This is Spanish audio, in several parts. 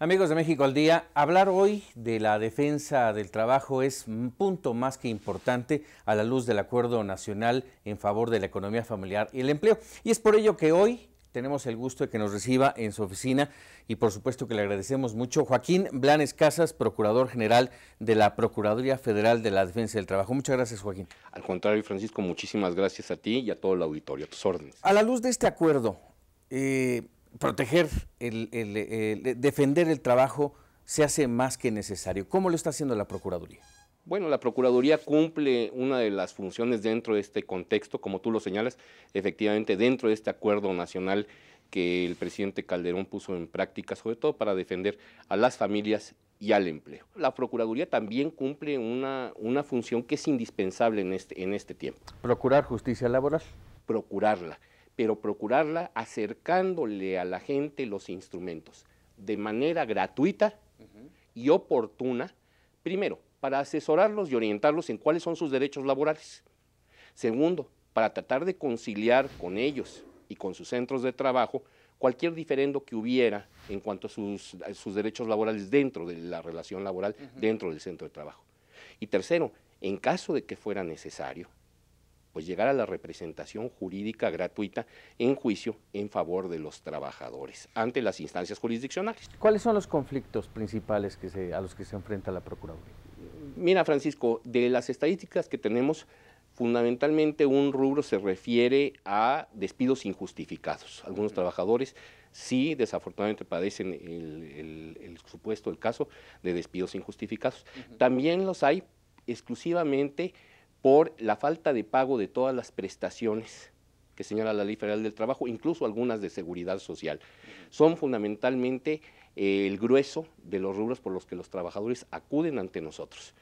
Amigos de México al Día, hablar hoy de la defensa del trabajo es un punto más que importante a la luz del Acuerdo Nacional en favor de la economía familiar y el empleo. Y es por ello que hoy tenemos el gusto de que nos reciba en su oficina y por supuesto que le agradecemos mucho Joaquín Blanes Casas, Procurador General de la Procuraduría Federal de la Defensa del Trabajo. Muchas gracias Joaquín. Al contrario Francisco, muchísimas gracias a ti y a todo el auditorio, a tus órdenes. A la luz de este acuerdo, eh, proteger, el, eh, defender el trabajo se hace más que necesario. ¿Cómo lo está haciendo la Procuraduría? Bueno, la Procuraduría cumple una de las funciones dentro de este contexto, como tú lo señalas, efectivamente dentro de este acuerdo nacional que el presidente Calderón puso en práctica, sobre todo para defender a las familias y al empleo. La Procuraduría también cumple una, una función que es indispensable en este, en este tiempo. Procurar justicia laboral. Procurarla pero procurarla acercándole a la gente los instrumentos de manera gratuita y oportuna, primero, para asesorarlos y orientarlos en cuáles son sus derechos laborales. Segundo, para tratar de conciliar con ellos y con sus centros de trabajo cualquier diferendo que hubiera en cuanto a sus, derechos laborales dentro de la relación laboral, dentro del centro de trabajo. Y tercero, en caso de que fuera necesario, pues llegar a la representación jurídica gratuita en juicio en favor de los trabajadores ante las instancias jurisdiccionales. ¿Cuáles son los conflictos principales a los que se enfrenta la Procuraduría? Mira, Francisco, de las estadísticas que tenemos, fundamentalmente un rubro se refiere a despidos injustificados. Algunos trabajadores sí, desafortunadamente, padecen el, supuesto, el caso de despidos injustificados. También los hay exclusivamente por la falta de pago de todas las prestaciones que señala la Ley Federal del Trabajo, incluso algunas de seguridad social. Son fundamentalmente eh, el grueso de los rubros por los que los trabajadores acuden ante nosotros.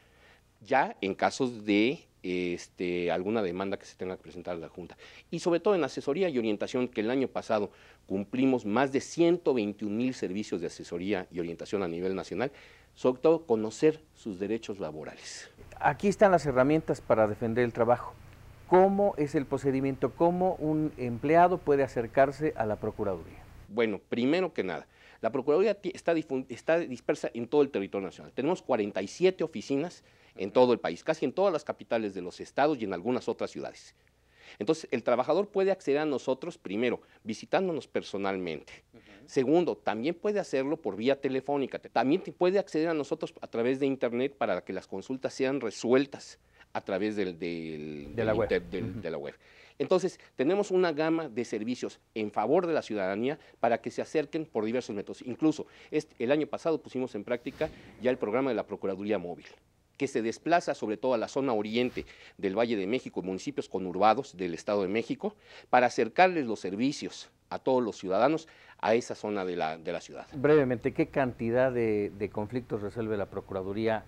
Ya en casos de este, alguna demanda que se tenga que presentar a la Junta. Y sobre todo en asesoría y orientación, que el año pasado cumplimos más de 121 mil servicios de asesoría y orientación a nivel nacional, sobre todo conocer sus derechos laborales. Aquí están las herramientas para defender el trabajo. ¿Cómo es el procedimiento? ¿Cómo un empleado puede acercarse a la Procuraduría? Bueno, primero que nada, la Procuraduría está, dispersa en todo el territorio nacional. Tenemos 47 oficinas en todo el país, casi en todas las capitales de los estados y en algunas otras ciudades. Entonces, el trabajador puede acceder a nosotros primero, visitándonos personalmente. Segundo, también puede hacerlo por vía telefónica. También puede acceder a nosotros a través de Internet para que las consultas sean resueltas a través de, la web. Entonces, tenemos una gama de servicios en favor de la ciudadanía para que se acerquen por diversos métodos. Incluso el año pasado pusimos en práctica ya el programa de la Procuraduría Móvil que se desplaza sobre todo a la zona oriente del Valle de México, municipios conurbados del Estado de México, para acercarles los servicios a todos los ciudadanos a esa zona de la, ciudad. Brevemente, ¿qué cantidad de, conflictos resuelve la Procuraduría?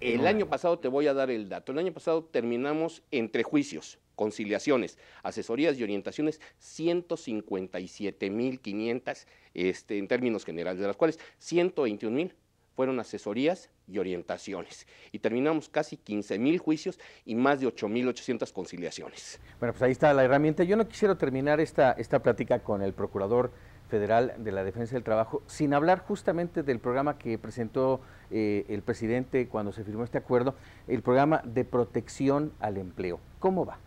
El año pasado te voy a dar el dato. El año pasado terminamos entre juicios, conciliaciones, asesorías y orientaciones, 157.500 este, en términos generales, de las cuales 121.000 fueron asesorías y orientaciones. Y terminamos casi 15 mil juicios y más de 8.800 conciliaciones. Bueno, pues ahí está la herramienta. Yo no quisiera terminar esta, esta plática con el Procurador Federal de la Defensa del Trabajo sin hablar justamente del programa que presentó eh, el presidente cuando se firmó este acuerdo, el programa de protección al empleo. ¿Cómo va?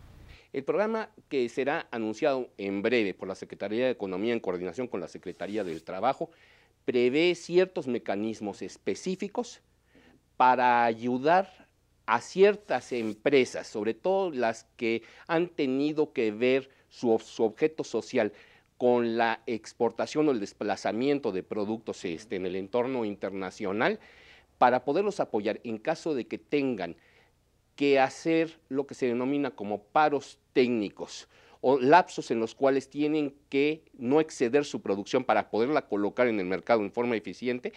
El programa que será anunciado en breve por la Secretaría de Economía en coordinación con la Secretaría del Trabajo prevé ciertos mecanismos específicos para ayudar a ciertas empresas, sobre todo las que han tenido que ver su, objeto social con la exportación o el desplazamiento de productos este, en el entorno internacional, para poderlos apoyar en caso de que tengan que hacer lo que se denomina como paros técnicos o lapsos en los cuales tienen que no exceder su producción para poderla colocar en el mercado en forma eficiente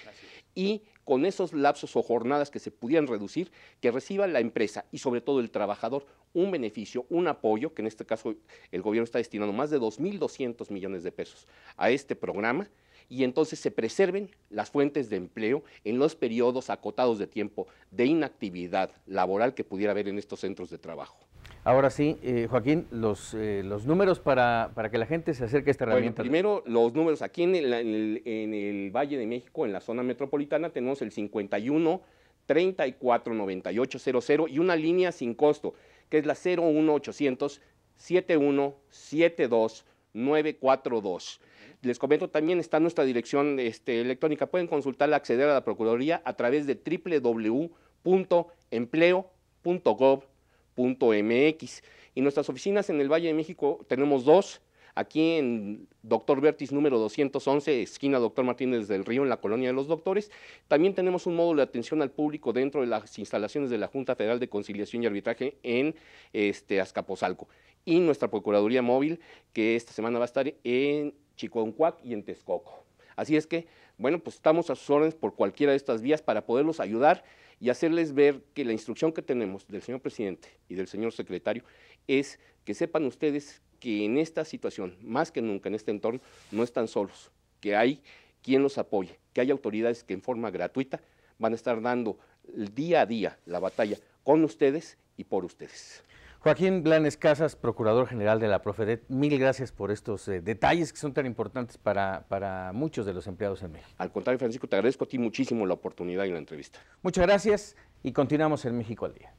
y con esos lapsos o jornadas que se pudieran reducir, que reciba la empresa y sobre todo el trabajador un beneficio, un apoyo, que en este caso el gobierno está destinando más de 2.200 millones de pesos a este programa y entonces se preserven las fuentes de empleo en los periodos acotados de tiempo de inactividad laboral que pudiera haber en estos centros de trabajo. Ahora sí, eh, Joaquín, los, eh, los números para, que la gente se acerque a esta herramienta. primero, los números. Aquí en el, en, el, Valle de México, en la zona metropolitana, tenemos el 51 34 98 y una línea sin costo, que es la 01800 dos Les comento también está nuestra dirección este, electrónica. Pueden consultarla, acceder a la Procuraduría a través de www.empleo.gov .mx. Y nuestras oficinas en el Valle de México tenemos dos, aquí en Doctor Vertis número 211, esquina Doctor Martínez del Río, en la Colonia de los Doctores. También tenemos un módulo de atención al público dentro de las instalaciones de la Junta Federal de Conciliación y Arbitraje en este, Azcapotzalco. Y nuestra Procuraduría Móvil, que esta semana va a estar en Chicoencuac y en Texcoco. Así es que bueno, pues estamos a sus órdenes por cualquiera de estas vías para poderlos ayudar y hacerles ver que la instrucción que tenemos del señor presidente y del señor secretario es que sepan ustedes que en esta situación, más que nunca en este entorno, no están solos, que hay quien los apoye, que hay autoridades que en forma gratuita van a estar dando día a día la batalla con ustedes y por ustedes. Joaquín Blanes Casas, Procurador General de la Profedet, mil gracias por estos eh, detalles que son tan importantes para, para muchos de los empleados en México. Al contrario, Francisco, te agradezco a ti muchísimo la oportunidad y la entrevista. Muchas gracias y continuamos en México al Día.